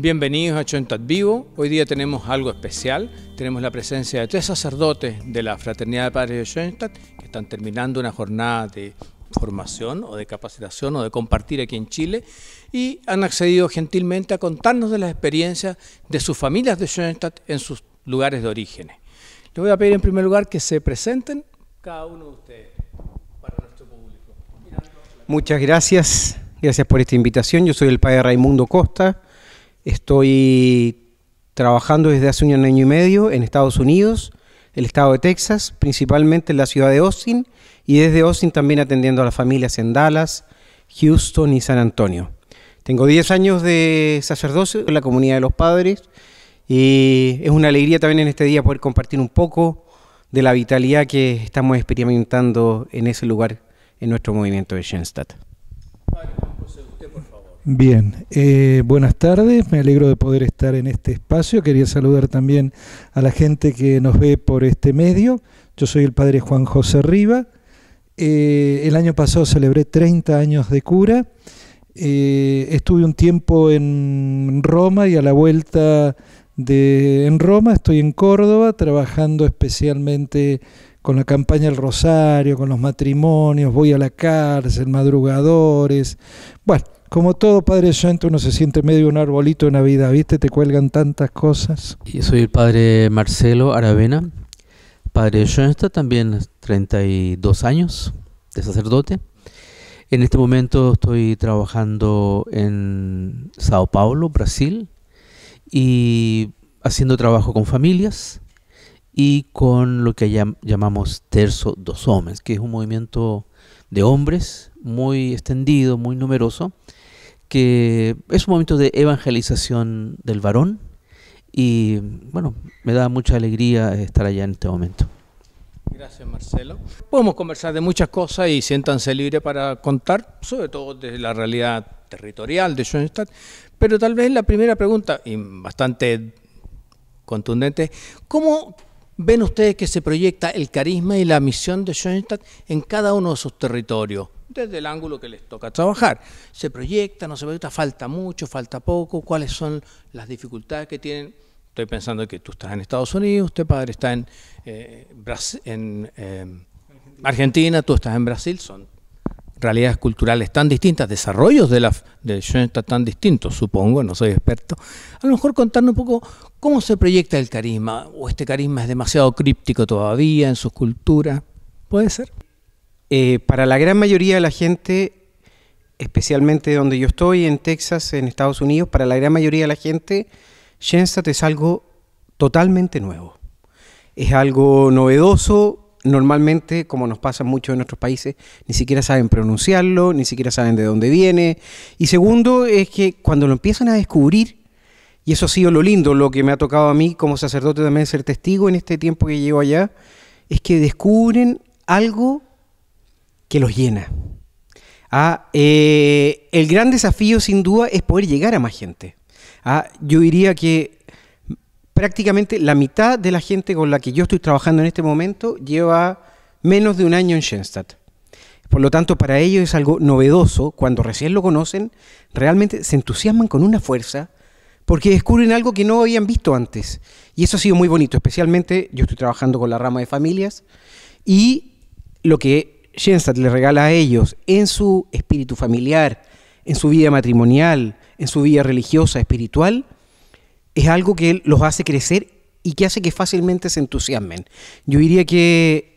Bienvenidos a Chontat Vivo. Hoy día tenemos algo especial. Tenemos la presencia de tres sacerdotes de la Fraternidad de Padres de Schoenstatt que están terminando una jornada de formación o de capacitación o de compartir aquí en Chile y han accedido gentilmente a contarnos de las experiencias de sus familias de Schoenstatt en sus lugares de origen. Les voy a pedir en primer lugar que se presenten cada uno de ustedes para nuestro público. Muchas gracias, gracias por esta invitación. Yo soy el padre Raimundo Costa, Estoy trabajando desde hace un año y medio en Estados Unidos, el estado de Texas, principalmente en la ciudad de Austin, y desde Austin también atendiendo a las familias en Dallas, Houston y San Antonio. Tengo 10 años de sacerdocio en la comunidad de los padres y es una alegría también en este día poder compartir un poco de la vitalidad que estamos experimentando en ese lugar, en nuestro movimiento de Schoenstatt. Bien, eh, buenas tardes, me alegro de poder estar en este espacio. Quería saludar también a la gente que nos ve por este medio. Yo soy el padre Juan José Riva. Eh, el año pasado celebré 30 años de cura. Eh, estuve un tiempo en Roma y a la vuelta de, en Roma estoy en Córdoba trabajando especialmente con la campaña El Rosario, con los matrimonios, voy a la cárcel, madrugadores. Bueno como todo Padre Santo, uno se siente medio un arbolito la vida, ¿viste? Te cuelgan tantas cosas. Yo soy el Padre Marcelo Aravena, Padre Schoenstatt, también 32 años de sacerdote. En este momento estoy trabajando en Sao Paulo, Brasil, y haciendo trabajo con familias y con lo que llamamos Terzo dos Homens, que es un movimiento de hombres muy extendido, muy numeroso, que es un momento de evangelización del varón y bueno, me da mucha alegría estar allá en este momento. Gracias Marcelo. Podemos conversar de muchas cosas y siéntanse libres para contar, sobre todo de la realidad territorial de Schoenstatt, pero tal vez la primera pregunta, y bastante contundente, ¿cómo ven ustedes que se proyecta el carisma y la misión de Schoenstatt en cada uno de sus territorios? desde el ángulo que les toca trabajar. Se proyecta, no se proyecta, falta mucho, falta poco, cuáles son las dificultades que tienen. Estoy pensando que tú estás en Estados Unidos, tu padre está en, eh, en eh, Argentina, tú estás en Brasil, son realidades culturales tan distintas, desarrollos de la de están tan distintos, supongo, no soy experto. A lo mejor contarnos un poco cómo se proyecta el carisma, o este carisma es demasiado críptico todavía en sus culturas. ¿Puede ser? Eh, para la gran mayoría de la gente, especialmente donde yo estoy, en Texas, en Estados Unidos, para la gran mayoría de la gente, Shensat es algo totalmente nuevo. Es algo novedoso, normalmente, como nos pasa mucho en nuestros países, ni siquiera saben pronunciarlo, ni siquiera saben de dónde viene. Y segundo, es que cuando lo empiezan a descubrir, y eso ha sido lo lindo, lo que me ha tocado a mí como sacerdote también ser testigo en este tiempo que llevo allá, es que descubren algo que los llena. Ah, eh, el gran desafío sin duda es poder llegar a más gente. Ah, yo diría que prácticamente la mitad de la gente con la que yo estoy trabajando en este momento lleva menos de un año en Schenstadt. Por lo tanto, para ellos es algo novedoso. Cuando recién lo conocen, realmente se entusiasman con una fuerza porque descubren algo que no habían visto antes. Y eso ha sido muy bonito, especialmente yo estoy trabajando con la rama de familias y lo que Jensat le regala a ellos en su espíritu familiar, en su vida matrimonial, en su vida religiosa, espiritual, es algo que los hace crecer y que hace que fácilmente se entusiasmen. Yo diría que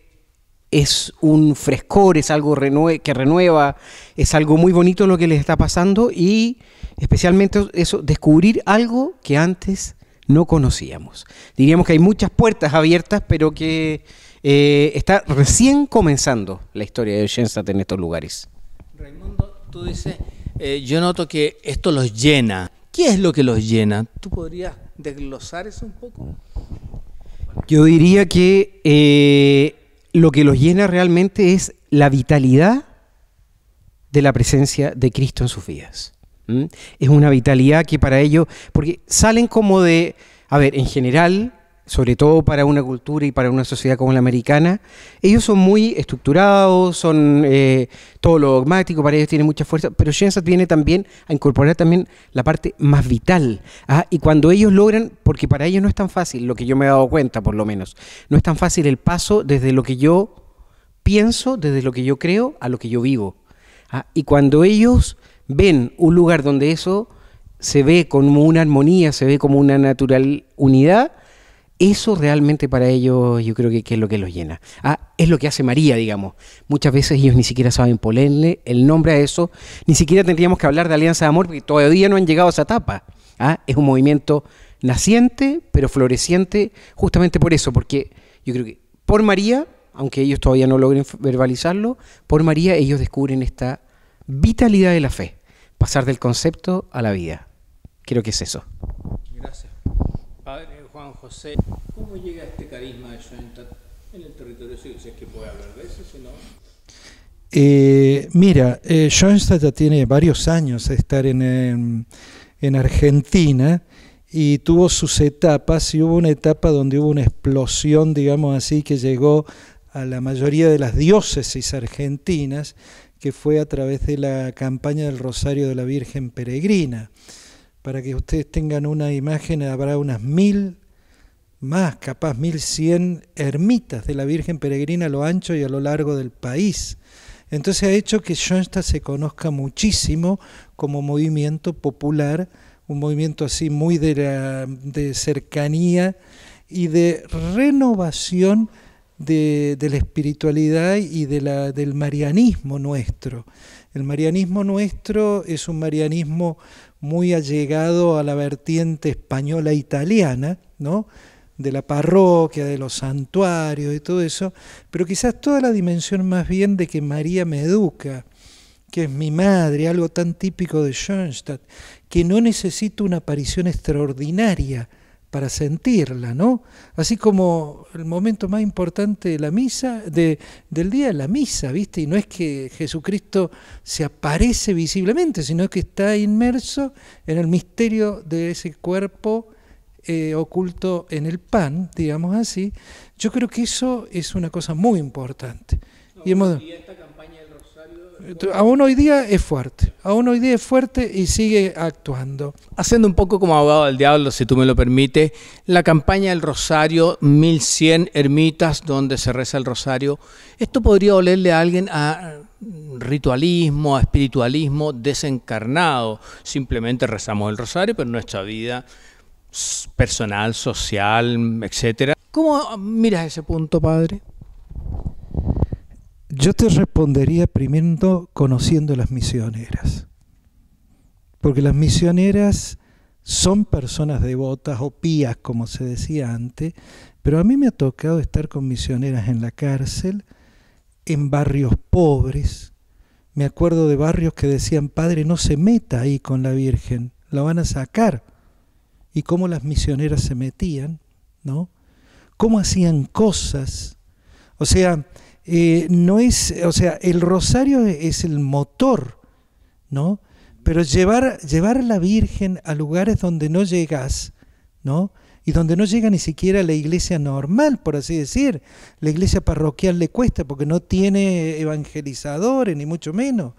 es un frescor, es algo que renueva, es algo muy bonito lo que les está pasando y especialmente eso, descubrir algo que antes no conocíamos. Diríamos que hay muchas puertas abiertas, pero que eh, está recién comenzando la historia de sat en estos lugares. Raimundo, tú dices, eh, yo noto que esto los llena. ¿Qué es lo que los llena? ¿Tú podrías desglosar eso un poco? Yo diría que eh, lo que los llena realmente es la vitalidad de la presencia de Cristo en sus vidas. Es una vitalidad que para ellos, porque salen como de, a ver, en general, sobre todo para una cultura y para una sociedad como la americana, ellos son muy estructurados, son eh, todo lo dogmático, para ellos tiene mucha fuerza, pero Shensat viene también a incorporar también la parte más vital. ¿ah? Y cuando ellos logran, porque para ellos no es tan fácil, lo que yo me he dado cuenta por lo menos, no es tan fácil el paso desde lo que yo pienso, desde lo que yo creo, a lo que yo vivo. ¿ah? Y cuando ellos ven un lugar donde eso se ve como una armonía, se ve como una natural unidad, eso realmente para ellos yo creo que, es lo que los llena. Ah, es lo que hace María, digamos. Muchas veces ellos ni siquiera saben ponerle el nombre a eso, ni siquiera tendríamos que hablar de alianza de amor porque todavía no han llegado a esa etapa. Ah, es un movimiento naciente, pero floreciente, justamente por eso, porque yo creo que por María, aunque ellos todavía no logren verbalizarlo, por María ellos descubren esta vitalidad de la fe, pasar del concepto a la vida. Creo que es eso. José. ¿Cómo llega este carisma de Schoenstatt en el territorio Si es que puede hablar de eso, si no. Eh, mira, Schoenstatt eh, ya tiene varios años de estar en, Argentina y tuvo sus etapas y hubo una etapa donde hubo una explosión, digamos así, que llegó a la mayoría de las diócesis argentinas, que fue a través de la campaña del Rosario de la Virgen Peregrina. Para que ustedes tengan una imagen, habrá unas mil más, capaz 1100 ermitas de la Virgen Peregrina a lo ancho y a lo largo del país. Entonces ha hecho que Schoenstatt se conozca muchísimo como movimiento popular, un movimiento así muy de, de cercanía y de renovación de, la espiritualidad y de la, del marianismo nuestro. El marianismo nuestro es un marianismo muy allegado a la vertiente española-italiana, ¿no? de la parroquia, de los santuarios, y todo eso, pero quizás toda la dimensión más bien de que María me educa, que es mi madre, algo tan típico de Schoenstatt, que no necesito una aparición extraordinaria para sentirla, ¿no? Así como el momento más importante de la misa, de, del día la misa, ¿viste? Y no es que Jesucristo se aparece visiblemente, sino que está inmerso en el misterio de ese cuerpo eh, oculto en el pan, digamos así, yo creo que eso es una cosa muy importante. y, esta campaña del Rosario... Aún hoy día es fuerte, aún hoy día es fuerte y sigue actuando. Haciendo un poco como abogado del diablo, si tú me lo permites, la campaña del Rosario, 1100 ermitas donde se reza el Rosario, ¿esto podría olerle a alguien a ritualismo, a espiritualismo desencarnado? Simplemente rezamos el Rosario, pero nuestra vida personal, social, etcétera. ¿Cómo miras ese punto, padre? Yo te respondería primero conociendo las misioneras, porque las misioneras son personas devotas o pías, como se decía antes, pero a mí me ha tocado estar con misioneras en la cárcel, en barrios pobres. Me acuerdo de barrios que decían, padre, no se meta ahí con la Virgen, la van a sacar y cómo las misioneras se metían, ¿no? Cómo hacían cosas. O sea, eh, no es, o sea, el rosario es el motor, ¿no? Pero llevar, llevar a la Virgen a lugares donde no llegas, ¿no? Y donde no llega ni siquiera la iglesia normal, por así decir. La iglesia parroquial le cuesta porque no tiene evangelizadores, ni mucho menos.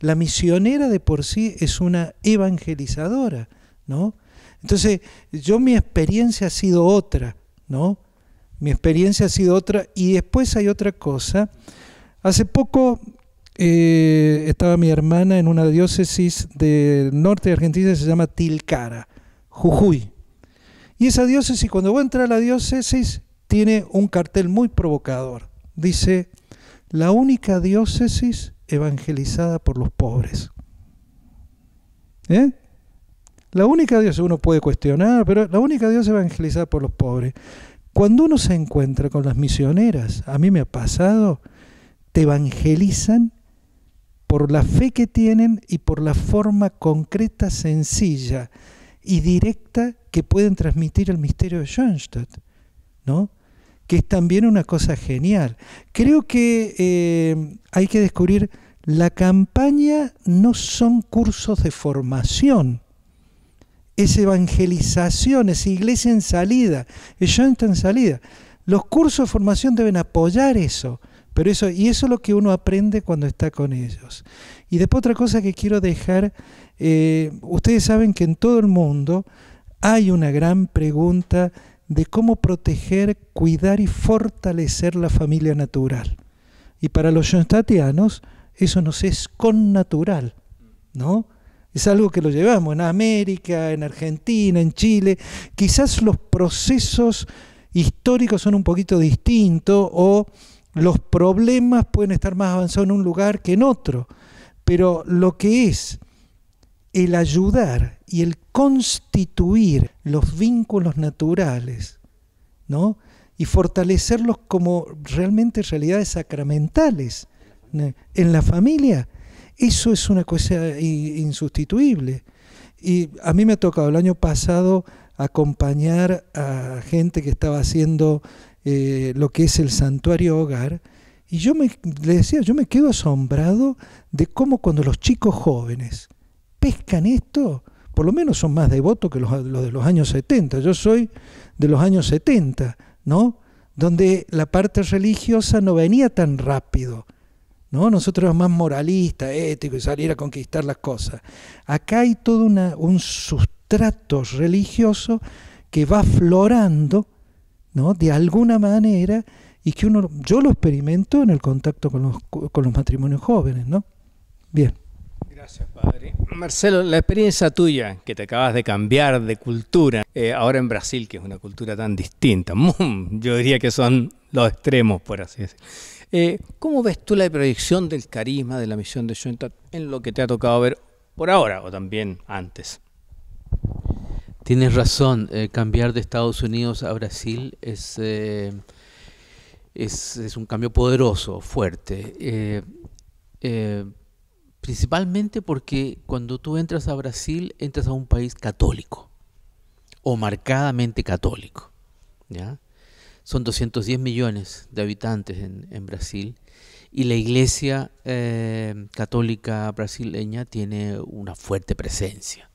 La misionera de por sí es una evangelizadora, ¿no? Entonces, yo mi experiencia ha sido otra, ¿no? Mi experiencia ha sido otra. Y después hay otra cosa. Hace poco eh, estaba mi hermana en una diócesis del norte de Argentina se llama Tilcara, Jujuy. Y esa diócesis, cuando voy a entrar a la diócesis, tiene un cartel muy provocador. Dice, la única diócesis evangelizada por los pobres. ¿Eh? La única Dios, uno puede cuestionar, pero la única Dios evangelizada por los pobres. Cuando uno se encuentra con las misioneras, a mí me ha pasado, te evangelizan por la fe que tienen y por la forma concreta, sencilla y directa que pueden transmitir el misterio de Schoenstatt, ¿no? que es también una cosa genial. Creo que eh, hay que descubrir, la campaña no son cursos de formación, es evangelización, es iglesia en salida, es están en salida. Los cursos de formación deben apoyar eso, pero eso y eso es lo que uno aprende cuando está con ellos. Y después otra cosa que quiero dejar, eh, ustedes saben que en todo el mundo hay una gran pregunta de cómo proteger, cuidar y fortalecer la familia natural. Y para los jonstatianos eso nos es con natural, ¿no? Es algo que lo llevamos en América, en Argentina, en Chile. Quizás los procesos históricos son un poquito distintos o los problemas pueden estar más avanzados en un lugar que en otro. Pero lo que es el ayudar y el constituir los vínculos naturales, Y fortalecerlos como realmente realidades sacramentales en la familia eso es una cosa insustituible. Y a mí me ha tocado el año pasado acompañar a gente que estaba haciendo eh, lo que es el santuario hogar. Y yo me, le decía, yo me quedo asombrado de cómo cuando los chicos jóvenes pescan esto, por lo menos son más devotos que los, los de los años 70. Yo soy de los años 70, ¿no? Donde la parte religiosa no venía tan rápido ¿no? Nosotros más moralistas, éticos y salir a conquistar las cosas. Acá hay todo un sustrato religioso que va florando, ¿no? De alguna manera y que uno, yo lo experimento en el contacto con los, con los matrimonios jóvenes, ¿no? Bien. Gracias, padre. Marcelo, la experiencia tuya, que te acabas de cambiar de cultura, eh, ahora en Brasil, que es una cultura tan distinta, yo diría que son los extremos, por así decirlo. Eh, ¿Cómo ves tú la proyección del carisma de la misión de Schoenstatt en lo que te ha tocado ver por ahora o también antes? Tienes razón, eh, cambiar de Estados Unidos a Brasil es, eh, es, es, un cambio poderoso, fuerte. principalmente porque cuando tú entras a Brasil, entras a un país católico o marcadamente católico. ¿ya? Son 210 millones de habitantes en, Brasil y la Iglesia eh, Católica brasileña tiene una fuerte presencia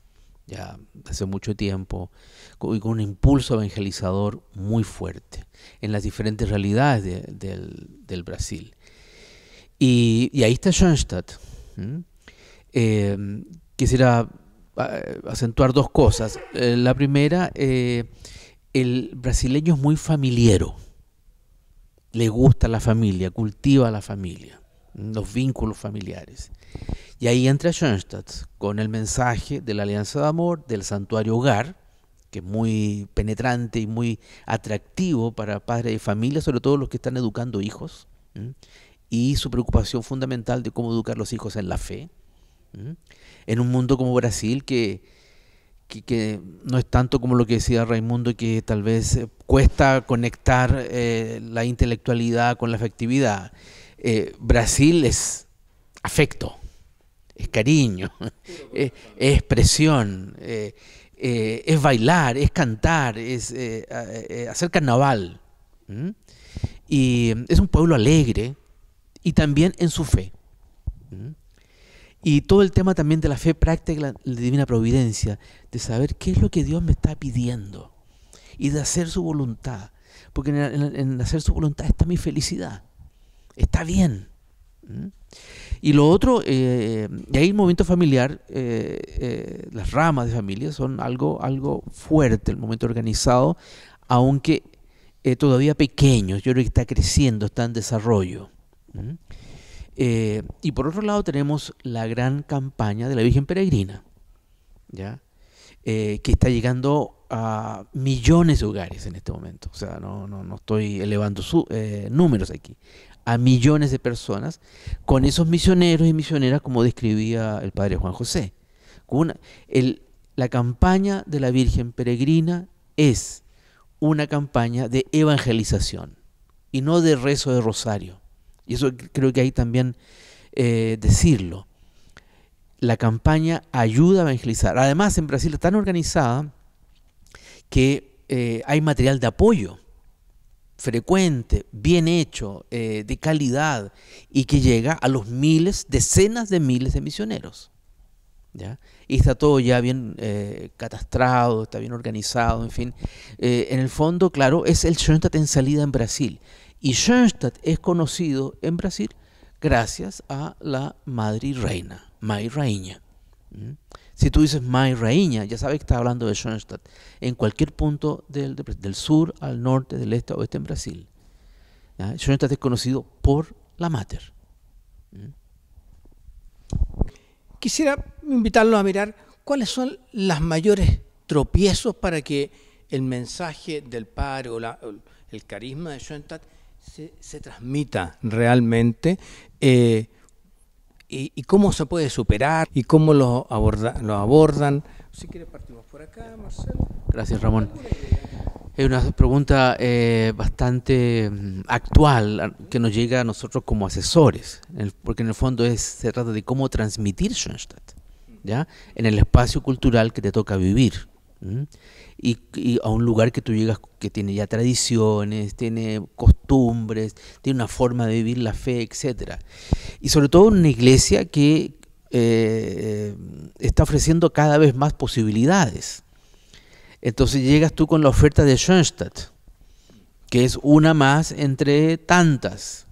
ya hace mucho tiempo y con un impulso evangelizador muy fuerte en las diferentes realidades del, Brasil. Y, ahí está Schoenstatt. Eh, quisiera eh, acentuar dos cosas. la primera, el brasileño es muy familiero, le gusta la familia, cultiva la familia, mm, los vínculos familiares. Y ahí entra Schoenstatt con el mensaje de la Alianza de Amor, del Santuario Hogar, que es muy penetrante y muy atractivo para padres de familia, sobre todo los que están educando hijos, mm, y su preocupación fundamental de cómo educar los hijos en la fe, mm, en un mundo como Brasil que que, no es tanto como lo que decía Raimundo, que tal vez eh, cuesta conectar eh, la intelectualidad con la afectividad. Eh, Brasil es afecto, es cariño, es, expresión, es bailar, es cantar, es hacer carnaval. Y mm, es un pueblo alegre y también en su fe. Y todo el tema también de la fe práctica la divina providencia, de saber qué es lo que Dios me está pidiendo y de hacer su voluntad. Porque en, hacer su voluntad está mi felicidad. Está bien. Y lo otro, eh, y ahí el momento familiar, eh, eh, las ramas de familia son algo, algo fuerte, el momento organizado, aunque eh, todavía pequeños, yo creo que está creciendo, está en desarrollo. Eh, y por otro lado tenemos la gran campaña de la Virgen Peregrina, ¿ya? Eh, que está llegando a millones de hogares en este momento. O sea, no, no, estoy elevando su, eh, números aquí. A millones de personas con esos misioneros y misioneras como describía el padre Juan José. la campaña de la Virgen Peregrina es una campaña de evangelización y no de rezo de rosario. Y eso creo que hay también eh, decirlo. La campaña ayuda a evangelizar. Además, en Brasil está tan organizada que eh, hay material de apoyo frecuente, bien hecho, eh, de calidad y que llega a los miles, decenas de miles de misioneros. Y está todo ya bien catastrado, está bien organizado, en fin. en el fondo, claro, es el centro en salida en Brasil. Y Schoenstatt es conocido en Brasil gracias a la madre reina, May Rainha. ¿Mm? Si tú dices May Rainha, ya sabes que estás hablando de Schoenstatt, en cualquier punto del, sur al norte, del este al oeste en Brasil. ¿Ya? Schoenstatt es conocido por la mater. ¿Mm? Quisiera invitarlo a mirar cuáles son las mayores tropiezos para que el mensaje del padre o el carisma de Schoenstatt se, transmita realmente eh, y, cómo se puede superar y cómo lo, aborda, lo abordan. Si partimos por acá, Gracias, Ramón. Es una pregunta eh, bastante mm, actual que nos llega a nosotros como asesores, porque en el fondo es, se trata de cómo transmitir Schoenstatt ¿ya? en el espacio cultural que te toca vivir. Y, a un lugar que tú llegas que tiene ya tradiciones, tiene costumbres, tiene una forma de vivir la fe, etc. Y sobre todo una iglesia que eh, eh, está ofreciendo cada vez más posibilidades. Entonces llegas tú con la oferta de Schoenstatt, que es una más entre tantas.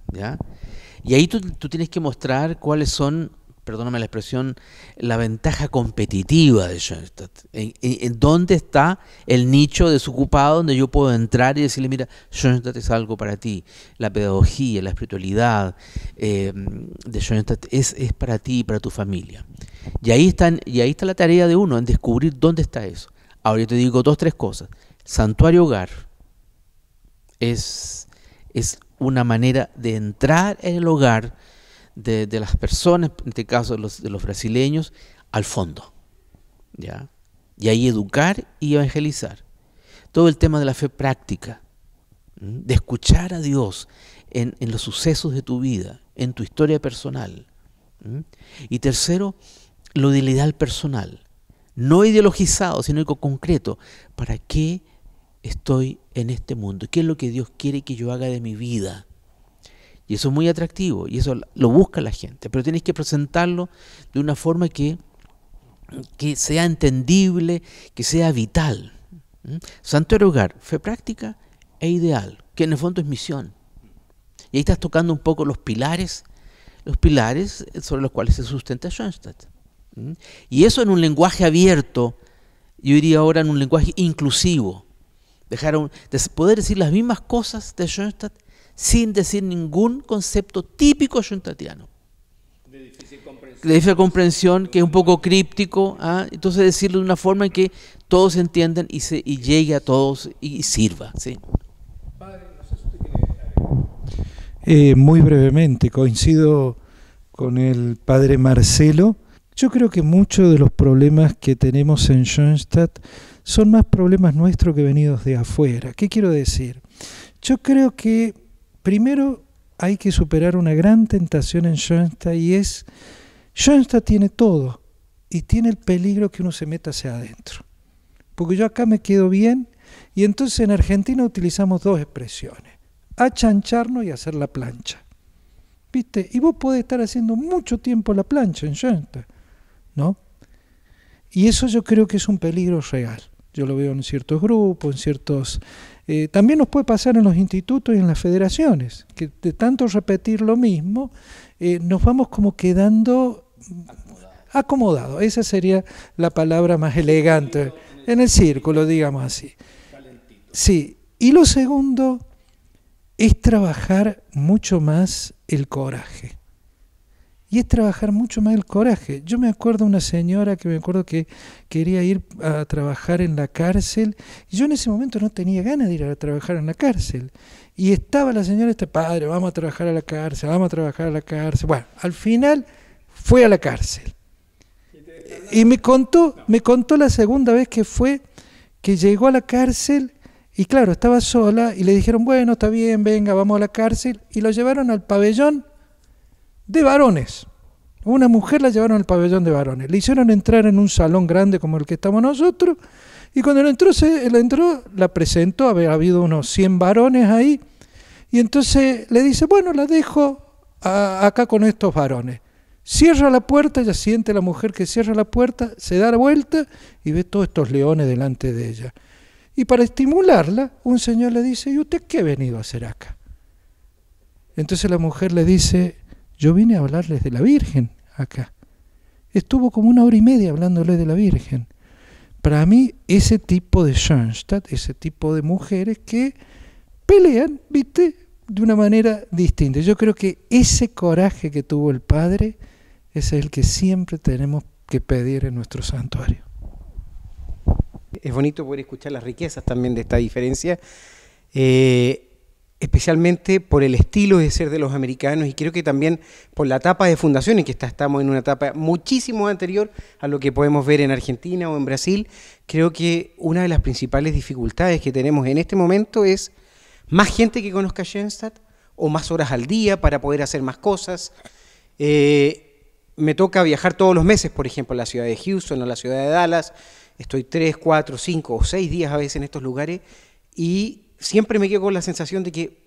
Y ahí tú tienes que mostrar cuáles son perdóname la expresión, la ventaja competitiva de Schoenstatt. ¿En, dónde está el nicho desocupado donde yo puedo entrar y decirle, mira, Schoenstatt es algo para ti? La pedagogía, la espiritualidad eh, de Schoenstatt es, para ti y para tu familia. Y ahí, están, y ahí está la tarea de uno, en descubrir dónde está eso. Ahora yo te digo dos, tres cosas. Santuario hogar es, es una manera de entrar en el hogar de, las personas, en este caso de los, brasileños, al fondo. ¿ya? Y ahí educar y evangelizar. Todo el tema de la fe práctica, de escuchar a Dios en, en los sucesos de tu vida, en tu historia personal. Y tercero, lo utilidad personal, no ideologizado, sino concreto. ¿Para qué estoy en este mundo? ¿Qué es lo que Dios quiere que yo haga de mi vida? Y eso es muy atractivo y eso lo busca la gente, pero tienes que presentarlo de una forma que, que sea entendible, que sea vital. santo era Hogar, fe práctica e ideal, que en el fondo es misión. Y ahí estás tocando un poco los pilares, los pilares sobre los cuales se sustenta Schoenstatt. Y eso en un lenguaje abierto, yo diría ahora en un lenguaje inclusivo. Dejar de poder decir las mismas cosas de Schoenstatt sin decir ningún concepto típico ayuntatiano. De difícil comprensión. difícil comprensión, que es un poco críptico, ¿ah? entonces decirlo de una forma en que todos entiendan y, se, llegue a todos y, sirva. Eh, muy brevemente, coincido con el padre Marcelo. Yo creo que muchos de los problemas que tenemos en Schoenstatt son más problemas nuestros que venidos de afuera. ¿Qué quiero decir? Yo creo que Primero hay que superar una gran tentación en Schoenstatt y es, Schoenstatt tiene todo y tiene el peligro que uno se meta hacia adentro. Porque yo acá me quedo bien y entonces en Argentina utilizamos dos expresiones, achancharnos y hacer la plancha. ¿Viste? Y vos podés estar haciendo mucho tiempo la plancha en Schoenstatt, ¿no? Y eso yo creo que es un peligro real. Yo lo veo en ciertos grupos, en ciertos... Eh, también nos puede pasar en los institutos y en las federaciones, que de tanto repetir lo mismo, eh, nos vamos como quedando acomodado. Esa sería la palabra más elegante, en el círculo, digamos así. Sí, y lo segundo es trabajar mucho más el coraje y es trabajar mucho más el coraje. Yo me acuerdo una señora que me acuerdo que quería ir a trabajar en la cárcel, y yo en ese momento no tenía ganas de ir a trabajar en la cárcel. Y estaba la señora, este padre, vamos a trabajar a la cárcel, vamos a trabajar a la cárcel. Bueno, al final fue a la cárcel. Y me contó, me contó la segunda vez que fue, que llegó a la cárcel y claro, estaba sola y le dijeron, bueno, está bien, venga, vamos a la cárcel. Y lo llevaron al pabellón de varones. Una mujer la llevaron al pabellón de varones. Le hicieron entrar en un salón grande como el que estamos nosotros. Y cuando entró, se, entró, la presentó, había habido unos 100 varones ahí. Y entonces le dice, bueno, la dejo acá con estos varones. Cierra la puerta, ...ya siente la mujer que cierra la puerta, se da la vuelta y ve todos estos leones delante de ella. Y para estimularla, un señor le dice, ¿y usted qué ha venido a hacer acá? Entonces la mujer le dice, yo vine a hablarles de la Virgen acá. Estuvo como una hora y media hablándoles de la Virgen. Para mí, ese tipo de Schoenstatt, ese tipo de mujeres que pelean, ¿viste? De una manera distinta. Yo creo que ese coraje que tuvo el padre es el que siempre tenemos que pedir en nuestro santuario. Es bonito poder escuchar las riquezas también de esta diferencia. Eh, especialmente por el estilo de ser de los americanos y creo que también por la etapa de fundación en que está, estamos en una etapa muchísimo anterior a lo que podemos ver en Argentina o en Brasil, creo que una de las principales dificultades que tenemos en este momento es más gente que conozca Genstat o más horas al día para poder hacer más cosas. Eh, me toca viajar todos los meses, por ejemplo, a la ciudad de Houston, o a la ciudad de Dallas. Estoy tres, cuatro, cinco o seis días a veces en estos lugares y siempre me quedo con la sensación de que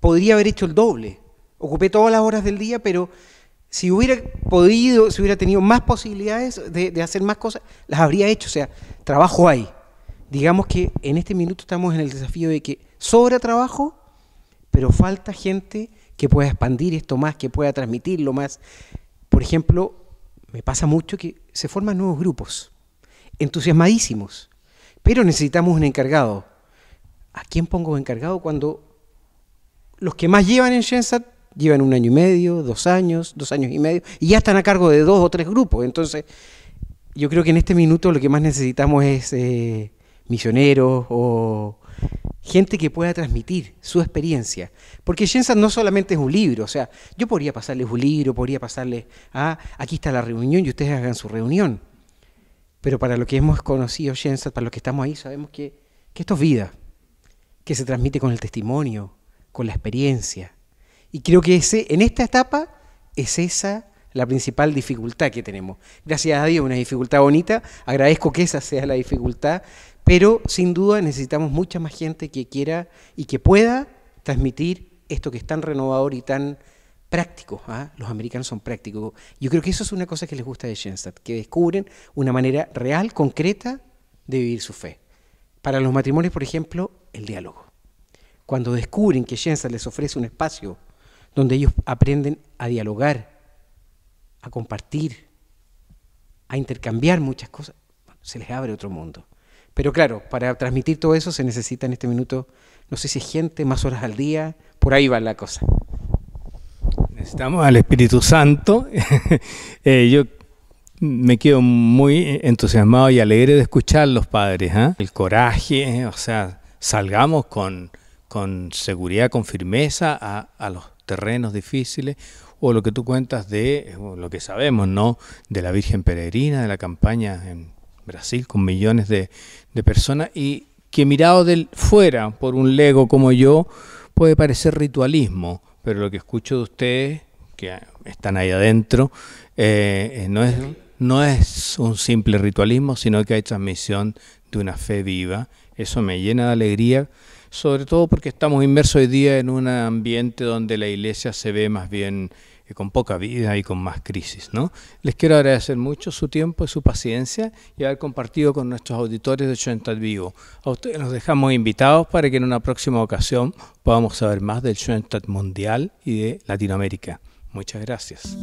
podría haber hecho el doble. Ocupé todas las horas del día, pero si hubiera podido, si hubiera tenido más posibilidades de, hacer más cosas, las habría hecho. O sea, trabajo hay. Digamos que en este minuto estamos en el desafío de que sobra trabajo, pero falta gente que pueda expandir esto más, que pueda transmitirlo más. Por ejemplo, me pasa mucho que se forman nuevos grupos, entusiasmadísimos, pero necesitamos un encargado ¿a quién pongo encargado cuando los que más llevan en Shensat llevan un año y medio, dos años, dos años y medio, y ya están a cargo de dos o tres grupos? Entonces, yo creo que en este minuto lo que más necesitamos es eh, misioneros o gente que pueda transmitir su experiencia. Porque Shensat no solamente es un libro, o sea, yo podría pasarles un libro, podría pasarles ah, aquí está la reunión y ustedes hagan su reunión. Pero para los que hemos conocido Shensat, para los que estamos ahí, sabemos que esto es vida que se transmite con el testimonio, con la experiencia. Y creo que en esta etapa es esa la principal dificultad que tenemos. Gracias a Dios, una dificultad bonita, agradezco que esa sea la dificultad, pero sin duda necesitamos mucha más gente que quiera y que pueda transmitir esto que es tan renovador y tan práctico. ¿ah? los americanos son prácticos. Yo creo que eso es una cosa que les gusta de Schoenstatt, que descubren una manera real, concreta de vivir su fe. Para los matrimonios, por ejemplo, el diálogo. Cuando descubren que Jensen les ofrece un espacio donde ellos aprenden a dialogar, a compartir, a intercambiar muchas cosas, se les abre otro mundo. Pero claro, para transmitir todo eso se necesita en este minuto, no sé si gente, más horas al día, por ahí va la cosa. Necesitamos al Espíritu Santo. Eh, yo me quedo muy entusiasmado y alegre de escuchar los padres. ¿ah? El coraje, o sea, salgamos con, seguridad, con firmeza a, los terrenos difíciles o lo que tú cuentas de eh, lo que sabemos, ¿no? De la Virgen Peregrina, de la campaña en Brasil con millones de, personas y que mirado del fuera por un lego como yo puede parecer ritualismo, pero lo que escucho de ustedes que están ahí adentro eh, eh, no es no es un simple ritualismo, sino que hay transmisión de una fe viva eso me llena de alegría, sobre todo porque estamos inmersos hoy día en un ambiente donde la iglesia se ve más bien eh, con poca vida y con más crisis. ¿no? Les quiero agradecer mucho su tiempo y su paciencia y haber compartido con nuestros auditores de Chuentat Vivo. A ustedes los dejamos invitados para que en una próxima ocasión podamos saber más del Chuentat Mundial y de Latinoamérica. Muchas gracias.